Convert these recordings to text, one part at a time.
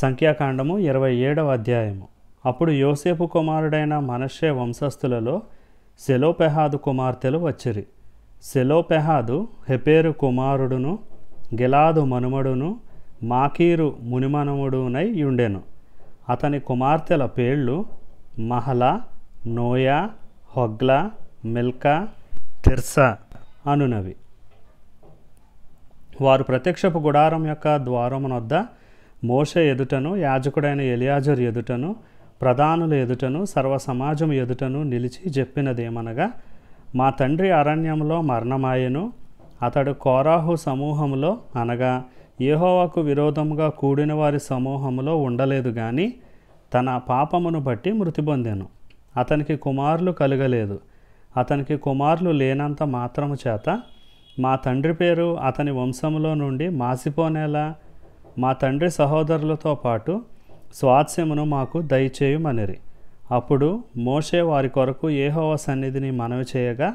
సంఖ్యాకాండము ఇరవై ఏడవ అధ్యాయము అప్పుడు యోసేపు కుమారుడైన మనషే వంశస్థులలో సెలోపెహాదు కుమార్తెలు వచ్చిరి సెలోపెహాదు హెపేరు కుమారుడును గిలాదు మనుమడును మాకీరు మునిమనుముడునై యుండెను అతని కుమార్తెల పేర్లు Mahlah Noah Hoglah Milcah Tirzah అనునవి వారు ప్రత్యక్షపు గుడారం యొక్క ద్వారమునొద్ద మోష ఎదుటను యాజకుడైన ఎలియాజర్ ఎదుటను ప్రధానుల ఎదుటను సర్వ సమాజం ఎదుటను నిలిచి చెప్పినదేమనగా మా తండ్రి అరణ్యంలో మరణమాయను అతడు కోరాహు సమూహంలో అనగా ఏహోవాకు విరోధముగా కూడిన వారి సమూహంలో ఉండలేదు కానీ తన పాపమును బట్టి మృతి పొందాను అతనికి కుమారులు కలగలేదు అతనికి కుమారులు లేనంత మాత్రము చేత మా తండ్రి పేరు అతని వంశంలో నుండి మాసిపోనేలా మా తండ్రి సహోదరులతో పాటు స్వాత్స్యమును మాకు దయచేయుమనిరి అప్పుడు మోషే వారి కొరకు ఏహోవ సన్నిధిని మనవి చేయగా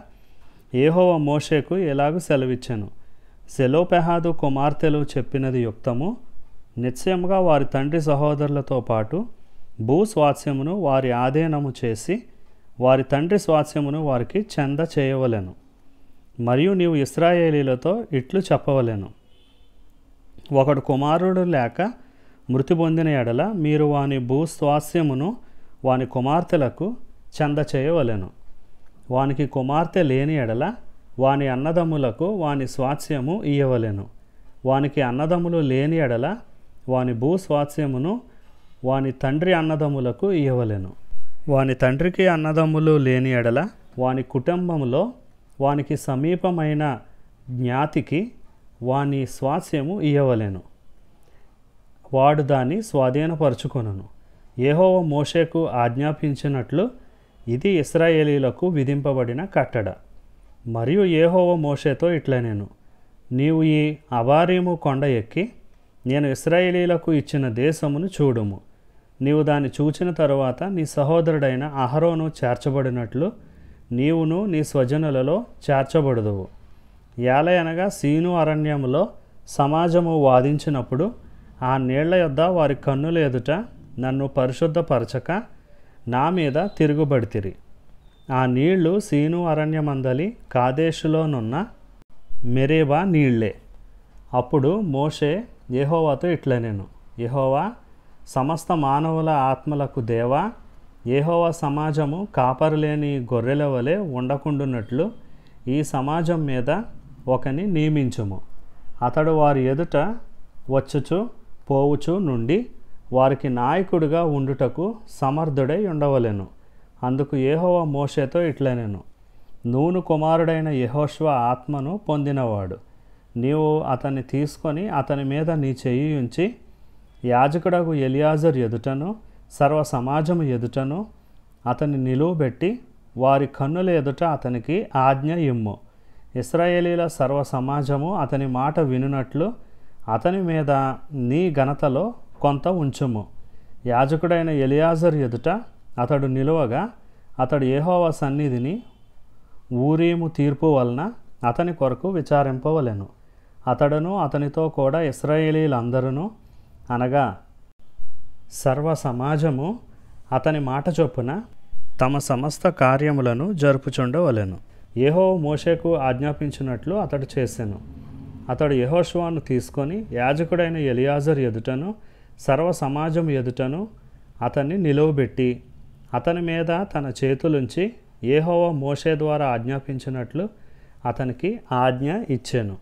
ఏహోవ మోషేకు ఎలాగూ సెలవిచ్చాను సెలోపెహాదు కుమార్తెలు చెప్పినది యుక్తము నిశ్చయముగా వారి తండ్రి సహోదరులతో పాటు భూస్వాస్యమును వారి ఆధీనము చేసి వారి తండ్రి స్వాస్యమును వారికి చెంద చేయవలెను మరియు నీవు ఇస్రాయేలీలతో ఇట్లు చెప్పవలెను ఒకడు కుమారుడు లేక మృతి పొందిన ఎడల మీరు వాని భూస్వాస్యమును వాని కుమార్తెలకు చెంద చేయవలెను వానికి కుమార్తె లేని ఎడల వాని అన్నదమ్ములకు వాని స్వాస్యము ఇయ్యవలెను వానికి అన్నదమ్ములు లేని ఎడల వాని భూస్వాస్యమును వాని తండ్రి అన్నదమ్ములకు ఇవ్వలేను వాని తండ్రికి అన్నదమ్ములు లేని ఎడల వాని కుటుంబంలో వానికి సమీపమైన జ్ఞాతికి వాని స్వాస్యము ఇయ్యవలేను వాడు దాన్ని స్వాధీనపరుచుకొనను ఏహోవ మోషేకు ఆజ్ఞాపించినట్లు ఇది ఇస్రాయేలీలకు విధింపబడిన కట్టడ మరియు ఏహోవ మోషేతో ఇట్లా నేను నీవు ఈ అవార్యము కొండ ఎక్కి నేను ఇస్రాయేలీలకు ఇచ్చిన దేశమును చూడుము నీవు దాన్ని చూచిన తరువాత నీ సహోదరుడైన అహరోను చేర్చబడినట్లు నీవును నీ స్వజనులలో చేర్చబడదువు యాల అనగా సీను అరణ్యములో సమాజము వాదించినప్పుడు ఆ నీళ్ల యొద్ద వారి కన్నుల ఎదుట నన్ను పరిశుద్ధపరచక నా మీద తిరుగుబడితిరి ఆ నీళ్లు సీను అరణ్యమందలి కాదేశులోనున్న మెరేబా నీళ్లే అప్పుడు మోషే ఏహోవాతో ఇట్లా నేను ఏహోవా సమస్త మానవుల ఆత్మలకు దేవా ఏహోవా సమాజము కాపరలేని గొర్రెల వలె ఉండకుండునట్లు ఈ సమాజం మీద ఒకని నియమించుము అతడు వారి ఎదుట వచ్చుచు పోవుచు నుండి వారికి నాయకుడిగా ఉండుటకు సమర్థుడై ఉండవలెను అందుకు ఏహోవ మోషేతో నేను నూను కుమారుడైన యహోష్వ ఆత్మను పొందినవాడు నీవు అతన్ని తీసుకొని అతని మీద నీ చెయ్యి ఉంచి యాజకుడకు ఎలియాజర్ ఎదుటను సర్వ సమాజము ఎదుటను అతన్ని నిలువబెట్టి వారి కన్నుల ఎదుట అతనికి ఆజ్ఞ ఇమ్ము ఇస్రాయేలీల సర్వ సమాజము అతని మాట వినునట్లు అతని మీద నీ ఘనతలో కొంత ఉంచుము యాజకుడైన ఎలియాజర్ ఎదుట అతడు నిలువగా అతడు ఏహోవ సన్నిధిని ఊరేము తీర్పు వలన అతని కొరకు విచారింపవలెను అతడును అతనితో కూడా ఇస్రాయేలీలందరూ అనగా సర్వ సమాజము అతని మాట చొప్పున తమ సమస్త కార్యములను జరుపుచుండవలెను యహో మోషేకు ఆజ్ఞాపించినట్లు అతడు చేశాను అతడు యహోశ్వాను తీసుకొని యాజకుడైన ఎలియాజర్ ఎదుటను సర్వ సమాజం ఎదుటను అతన్ని నిలువబెట్టి అతని మీద తన చేతులుంచి ఏహోవ మోషే ద్వారా ఆజ్ఞాపించినట్లు అతనికి ఆజ్ఞ ఇచ్చాను